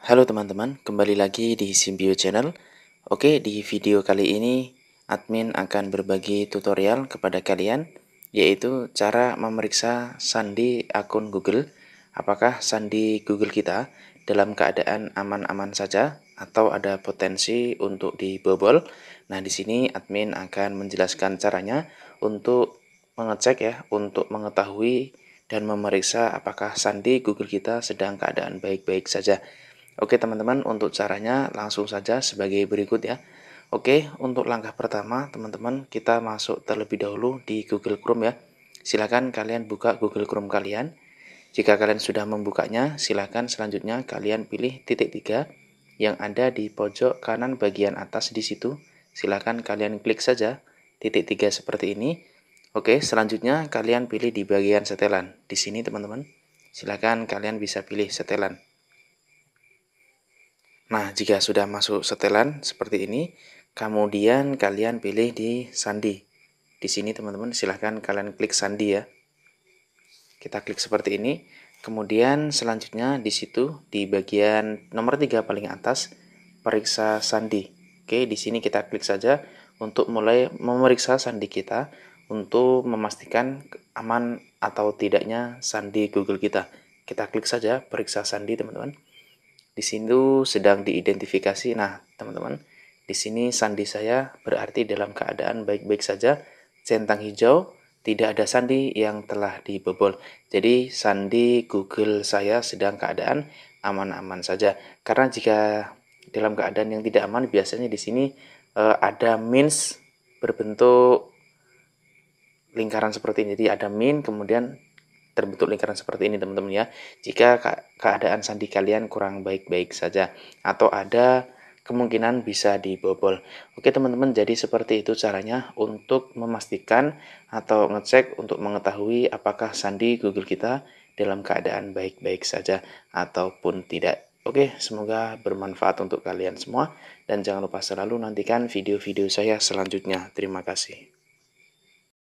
Halo teman-teman, kembali lagi di Simbio Channel. Oke, di video kali ini admin akan berbagi tutorial kepada kalian yaitu cara memeriksa sandi akun Google. Apakah sandi Google kita dalam keadaan aman-aman saja atau ada potensi untuk dibobol? Nah, di sini admin akan menjelaskan caranya untuk mengecek ya, untuk mengetahui dan memeriksa apakah sandi Google kita sedang keadaan baik-baik saja. Oke teman-teman, untuk caranya langsung saja sebagai berikut ya. Oke, untuk langkah pertama teman-teman kita masuk terlebih dahulu di Google Chrome ya. Silahkan kalian buka Google Chrome kalian. Jika kalian sudah membukanya, silahkan selanjutnya kalian pilih titik tiga yang ada di pojok kanan bagian atas di situ. Silakan kalian klik saja titik tiga seperti ini. Oke, selanjutnya kalian pilih di bagian setelan. Di sini teman-teman, silahkan kalian bisa pilih setelan. Nah, jika sudah masuk setelan seperti ini, kemudian kalian pilih di sandi. Di sini teman-teman silahkan kalian klik sandi ya. Kita klik seperti ini. Kemudian selanjutnya di situ di bagian nomor 3 paling atas periksa sandi. Oke, di sini kita klik saja untuk mulai memeriksa sandi kita untuk memastikan aman atau tidaknya sandi Google kita. Kita klik saja periksa sandi teman-teman. Di sini sedang diidentifikasi. Nah, teman-teman, di sini sandi saya berarti dalam keadaan baik-baik saja. Centang hijau, tidak ada sandi yang telah dibobol. Jadi sandi Google saya sedang keadaan aman-aman saja. Karena jika dalam keadaan yang tidak aman biasanya di sini eh, ada means berbentuk lingkaran seperti ini. Jadi ada min kemudian terbentuk lingkaran seperti ini teman-teman ya. Jika keadaan sandi kalian kurang baik-baik saja atau ada kemungkinan bisa dibobol. Oke teman-teman, jadi seperti itu caranya untuk memastikan atau ngecek untuk mengetahui apakah sandi Google kita dalam keadaan baik-baik saja ataupun tidak. Oke, semoga bermanfaat untuk kalian semua dan jangan lupa selalu nantikan video-video saya selanjutnya. Terima kasih.